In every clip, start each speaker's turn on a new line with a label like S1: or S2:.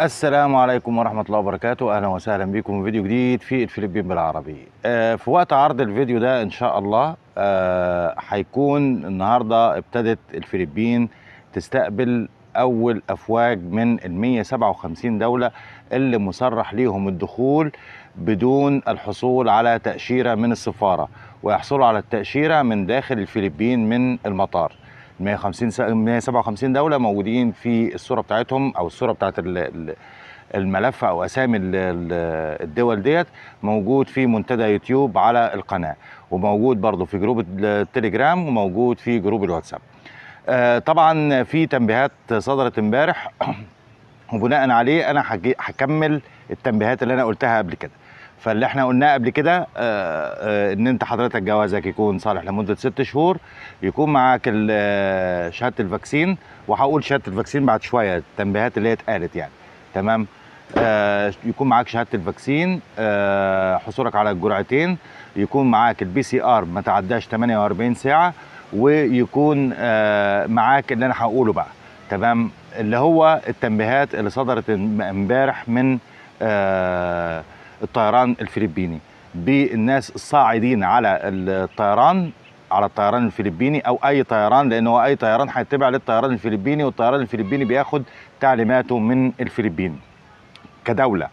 S1: السلام عليكم ورحمة الله وبركاته أهلا وسهلا بكم في فيديو جديد في الفلبين بالعربي آه، في وقت عرض الفيديو ده إن شاء الله آه، هيكون النهاردة ابتدت الفلبين تستقبل أول أفواج من ال 157 دولة اللي مصرح ليهم الدخول بدون الحصول على تأشيرة من السفارة ويحصلوا على التأشيرة من داخل الفلبين من المطار 150 س... 157 دوله موجودين في الصوره بتاعتهم او الصوره بتاعت الملف او اسامي الدول ديت موجود في منتدى يوتيوب على القناه وموجود برضه في جروب التليجرام وموجود في جروب الواتساب آه، طبعا في تنبيهات صدرت امبارح وبناء عليه انا هكمل التنبيهات اللي انا قلتها قبل كده فاللي احنا قلناه قبل كده آه، آه، ان انت حضرتك جوازك يكون صالح لمده ست شهور يكون معاك آه، شهاده الفاكسين وهقول شهاده الفاكسين بعد شويه التنبيهات اللي هي اتقالت يعني تمام يكون معاك شهاده الفاكسين حصولك على الجرعتين يكون معاك البي سي ار ما تعداش 48 ساعه ويكون معاك اللي انا هقوله بقى تمام اللي هو التنبيهات اللي صدرت امبارح من آه الطيران الفلبيني بالناس الصاعدين على الطيران على الطيران الفلبيني او اي طيران لان هو اي طيران هيتبع للطيران الفلبيني والطيران الفلبيني بياخد تعليماته من الفلبين كدوله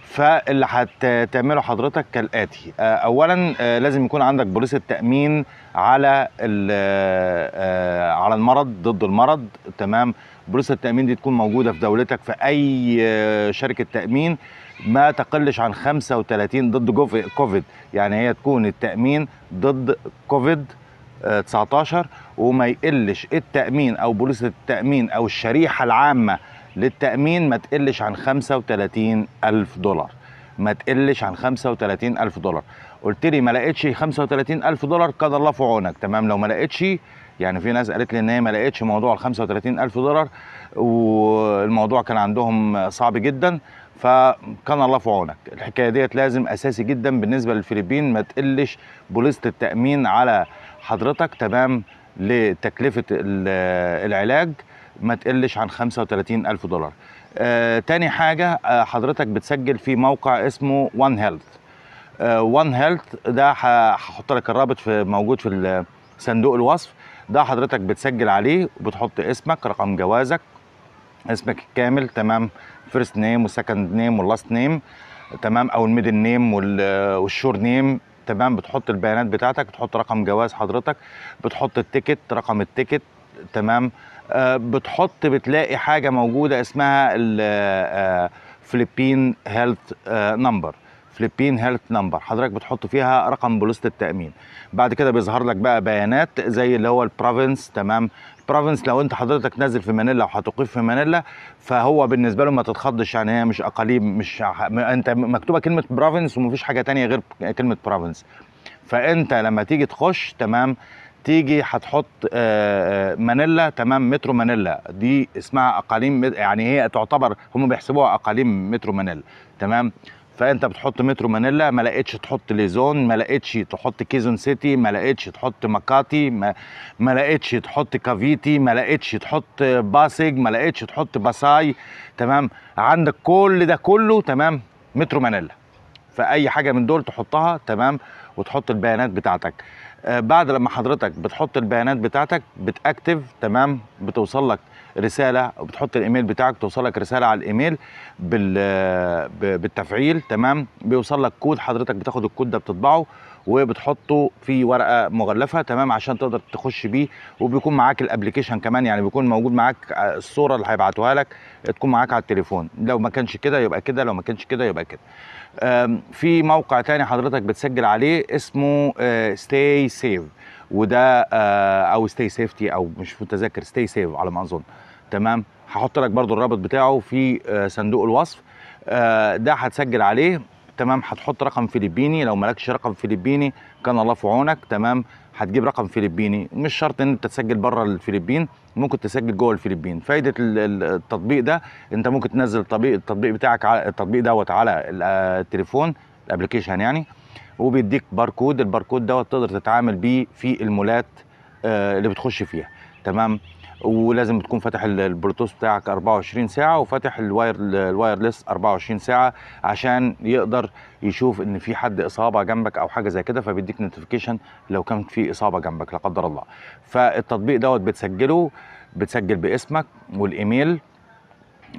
S1: فاللي هتعمله حضرتك كالاتي آه، اولا آه، لازم يكون عندك بوليصه تامين على آه، على المرض ضد المرض تمام بوليصه التامين دي تكون موجوده في دولتك في اي آه، شركه تامين ما تقلش عن 35 ضد كوفيد يعني هي تكون التامين ضد كوفيد 19 آه، وما يقلش التامين او بوليصه التامين او الشريحه العامه للتامين ما تقلش عن 35 الف دولار ما تقلش عن 35000 دولار قلت لي ما لقيتش 35000 دولار قد الله في عونك تمام لو ما لقيتش يعني في ناس قالت لي ان هي ما لقيتش موضوع ال 35000 دولار والموضوع كان عندهم صعب جدا فكان الله في عونك الحكايه ديت لازم اساسي جدا بالنسبه للفلبين ما تقلش بوليصه التامين على حضرتك تمام لتكلفه العلاج ما تقلش عن 35000 دولار آه تاني حاجة آه حضرتك بتسجل في موقع اسمه وان هيلث وان هيلث ده هحط لك الرابط في موجود في صندوق الوصف ده حضرتك بتسجل عليه وبتحط اسمك رقم جوازك اسمك الكامل تمام فيرست نيم وسكند نيم واللاست نيم تمام او الميدل نيم والشور نيم تمام بتحط البيانات بتاعتك بتحط رقم جواز حضرتك بتحط التيكت رقم التيكت تمام آه، بتحط بتلاقي حاجه موجوده اسمها آه، فليبين هيلث آه، نمبر فلبين هيلث نمبر حضرتك بتحط فيها رقم بوليصه التامين بعد كده بيظهر لك بقى بيانات زي اللي هو البروفنس تمام البروفنس لو انت حضرتك نازل في مانيلا وهتقيف في مانيلا فهو بالنسبه له ما تتخضش يعني هي مش اقاليم مش ح... انت مكتوبه كلمه بروفنس ومفيش حاجه تانية غير كلمه بروفنس فانت لما تيجي تخش تمام تيجي هتحط آه، آه، مانيلا تمام مترو مانيلا دي اسمها اقاليم يعني هي تعتبر هم بيحسبوها اقاليم مترو مانيلا تمام فانت بتحط مترو مانيلا ما لقيتش تحط ليزون ما لقيتش تحط كيزون سيتي ما لقيتش تحط مكاتي ما, ما لقيتش تحط كافيتي ما لقيتش تحط باسج ما لقيتش تحط باساي تمام عندك كل ده كله تمام مترو مانيلا فاي حاجه من دول تحطها تمام وتحط البيانات بتاعتك آه، بعد لما حضرتك بتحط البيانات بتاعتك بتاكتف تمام بتوصل لك رساله بتحط الايميل بتاعك توصل لك رساله على الايميل آه، بالتفعيل تمام بيوصل لك كود حضرتك بتاخد الكود ده بتطبعه وبتحطه في ورقه مغلفه تمام عشان تقدر تخش بيه وبيكون معاك الابلكيشن كمان يعني بيكون موجود معاك الصوره اللي هيبعتوها لك تكون معاك على التليفون لو ما كانش كده يبقى كده لو ما كانش كده يبقى كده في موقع تاني حضرتك بتسجل عليه اسمه ستاي آه، سيف وده آه، او ستاي سيفتي او مش متذكر ستاي سيف على ما اظن تمام هحط لك برضو الرابط بتاعه في آه، صندوق الوصف ده هتسجل عليه تمام هتحط رقم فلبيني لو مالكش رقم فلبيني كان الله في عونك تمام هتجيب رقم فلبيني مش شرط ان انت تسجل بره الفلبين ممكن تسجل جوه الفلبين فايده التطبيق ده انت ممكن تنزل التطبيق التطبيق بتاعك على التطبيق دوت على آه، التليفون الابلكيشن يعني وبيديك باركود الباركود دوت تقدر تتعامل بيه في المولات آه، اللي بتخش فيها تمام ولازم تكون فاتح البلوتوث بتاعك 24 ساعه وفاتح الواير الوايرلس 24 ساعه عشان يقدر يشوف ان في حد اصابه جنبك او حاجه زي كده فبيديك نوتيفيكيشن لو كان في اصابه جنبك لا قدر الله فالتطبيق دوت بتسجله بتسجل باسمك والايميل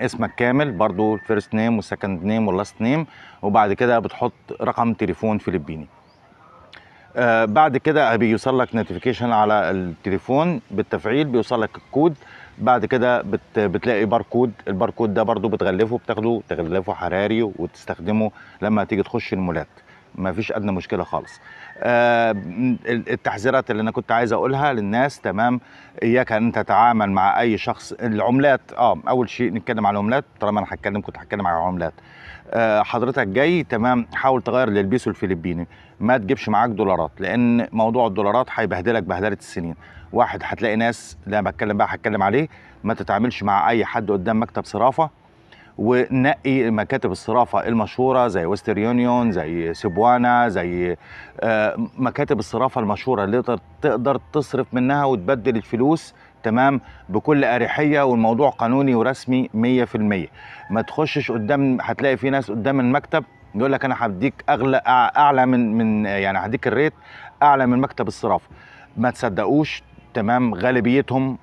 S1: اسمك كامل برضو الفيرست نيم والسكند نيم واللاست نيم وبعد كده بتحط رقم تليفون فلبيني آه، بعد كده بيوصل لك نوتيفيكيشن على التليفون بالتفعيل بيوصل لك الكود بعد كده بت بتلاقي باركود الباركود ده برضو بتغلفه بتاخده تغلفه حراري وتستخدمه لما تيجي تخش المولات ما فيش ادنى مشكله خالص آه التحذيرات اللي انا كنت عايز اقولها للناس تمام اياك ان تتعامل مع اي شخص العملات اه اول شيء نتكلم على العملات طالما انا هتكلم كنت هتكلم على العملات آه حضرتك جاي تمام حاول تغير للبيسو الفلبيني ما تجيبش معاك دولارات لان موضوع الدولارات هيبهدلك بهدله السنين واحد هتلاقي ناس لا بتكلم بقى هتكلم عليه ما تتعاملش مع اي حد قدام مكتب صرافه ونقي مكاتب الصرافه المشهوره زي ويستر يونيون زي سيبوانا زي آه، مكاتب الصرافه المشهوره اللي تقدر تصرف منها وتبدل الفلوس تمام بكل اريحيه والموضوع قانوني ورسمي 100% ما تخشش قدام هتلاقي في ناس قدام المكتب يقول لك انا هديك اغلى اعلى من من يعني هديك الريت اعلى من مكتب الصرافه ما تصدقوش تمام غالبيتهم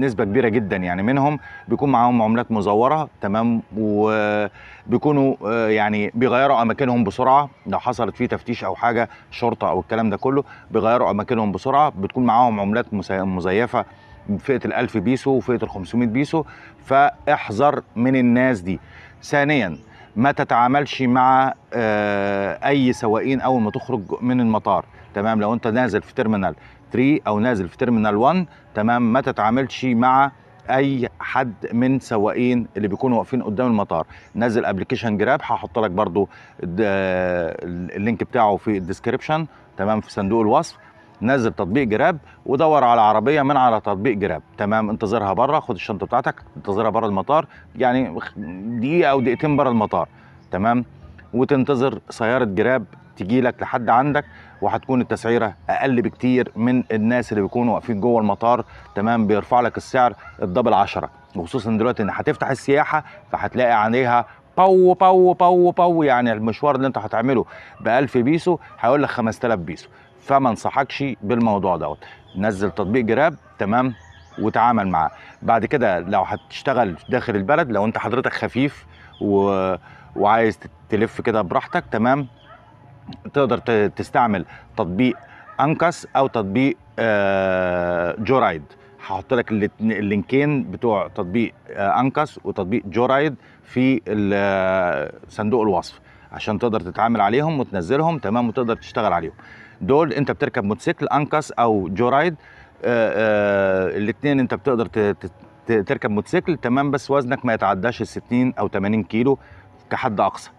S1: نسبه كبيره جدا يعني منهم بيكون معاهم عملات مزوره تمام وبيكونوا آه، يعني بيغيروا اماكنهم بسرعه لو حصلت فيه تفتيش او حاجه شرطه او الكلام ده كله بيغيروا اماكنهم بسرعه بتكون معاهم عملات مزيفه فئه ال1000 بيسو وفئه ال500 بيسو فاحذر من الناس دي ثانيا ما تتعاملش مع آه، اي سواقين اول ما تخرج من المطار تمام لو انت نازل في ترمينال 3 او نازل في ترمينال 1 تمام ما تتعاملش مع اي حد من سواقين اللي بيكونوا واقفين قدام المطار نزل ابلكيشن جراب هحط لك برضو آه، اللينك بتاعه في الديسكريبشن تمام في صندوق الوصف نزل تطبيق جراب ودور على عربيه من على تطبيق جراب تمام انتظرها بره خد الشنطه بتاعتك انتظرها بره المطار يعني دقيقه او دقيقتين بره المطار تمام وتنتظر سياره جراب تجي لك لحد عندك وهتكون التسعيره اقل بكتير من الناس اللي بيكونوا واقفين جوه المطار تمام بيرفع لك السعر الدبل 10 وخصوصا دلوقتي ان هتفتح السياحه فهتلاقي عليها باو باو باو باو يعني المشوار اللي انت هتعمله ب 1000 بيسو هيقول لك 5000 بيسو فما انصحكش بالموضوع دوت نزل تطبيق جراب تمام وتعامل معاه بعد كده لو هتشتغل داخل البلد لو انت حضرتك خفيف و... وعايز تلف كده براحتك تمام تقدر تستعمل تطبيق انكس او تطبيق آه، جورايد هحط لك اللينكين بتوع تطبيق آه، انكس وتطبيق جورايد في آه، صندوق الوصف عشان تقدر تتعامل عليهم وتنزلهم تمام وتقدر تشتغل عليهم دول انت بتركب موتوسيكل انكس او جورايد آه، آه، الاثنين انت بتقدر تركب موتوسيكل تمام بس وزنك ما يتعداش ال 60 او 80 كيلو كحد اقصى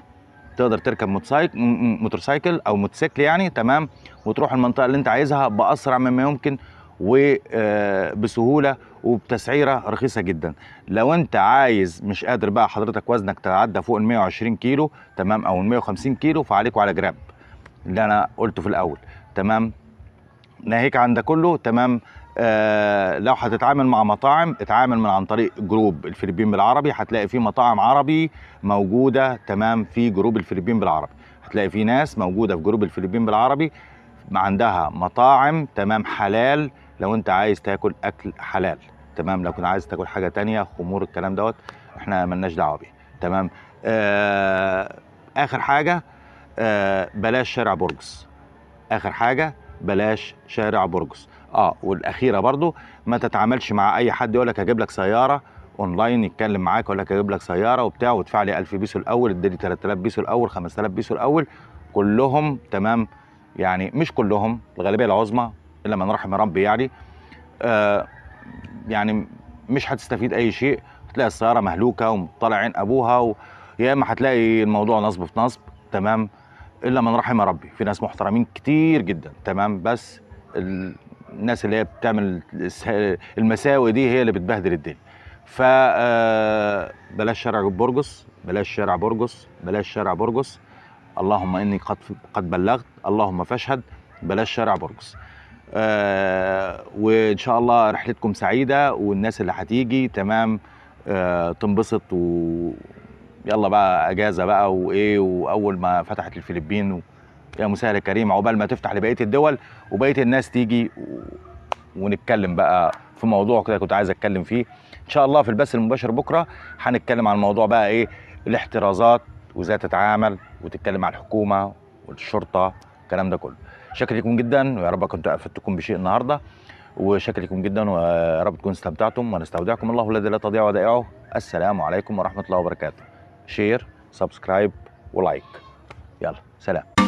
S1: تقدر تركب موتوسايكل موتورسايكل او موتوسيكل يعني تمام وتروح المنطقه اللي انت عايزها باسرع مما يمكن وبسهوله آه، وبتسعيره رخيصه جدا لو انت عايز مش قادر بقى حضرتك وزنك تعدى فوق ال 120 كيلو تمام او ال 150 كيلو فعليك وعلى جراب اللي انا قلته في الاول تمام ناهيك عن ده كله تمام آه لو هتتعامل مع مطاعم اتعامل من عن طريق جروب الفلبين بالعربي هتلاقي في مطاعم عربي موجوده تمام في جروب الفلبين بالعربي هتلاقي في ناس موجوده في جروب الفلبين بالعربي عندها مطاعم تمام حلال لو انت عايز تاكل اكل حلال تمام لو كنت عايز تاكل حاجه تانية خمور الكلام دوت احنا ملناش دعوه بيه تمام آه اخر حاجه آه، بلاش شارع برجس اخر حاجه بلاش شارع برجس اه والاخيره برضو ما تتعاملش مع اي حد يقول لك هجيب لك سياره اونلاين يتكلم معاك يقول لك هجيب لك سياره وبتاع وادفع لي 1000 بيسو الاول اديني 3000 بيسو الاول 5000 بيسو الاول كلهم تمام يعني مش كلهم الغالبيه العظمى الا من رحم ربي يعني آه يعني مش هتستفيد اي شيء هتلاقي السياره مهلوكه وطالع عين ابوها و... يا اما هتلاقي الموضوع نصب في نصب تمام الا من رحم ربي في ناس محترمين كتير جدا تمام بس الناس اللي هي بتعمل المساوئ دي هي اللي بتبهدل الدنيا ف آه، بلاش شارع برجس بلاش شارع برجس بلاش شارع برجس اللهم اني قد قد بلغت اللهم فاشهد بلاش شارع برجس آه وان شاء الله رحلتكم سعيده والناس اللي هتيجي تمام آه تنبسط و يلا بقى اجازه بقى وايه واول ما فتحت الفلبين يا مسهل كريم عقبال ما تفتح لبقيه الدول وبقيه الناس تيجي ونتكلم بقى في موضوع كده كنت عايز اتكلم فيه ان شاء الله في البث المباشر بكره هنتكلم عن موضوع بقى ايه الاحترازات وازاي تتعامل وتتكلم مع الحكومه والشرطه الكلام ده كله شكرا لكم جدا ويا رب كنت افدتكم بشيء النهارده وشكرا لكم جدا ويا رب تكونوا استمتعتم ونستودعكم الله الذي لا تضيع ودائعه السلام عليكم ورحمه الله وبركاته شير سبسكرايب ولايك يلا سلام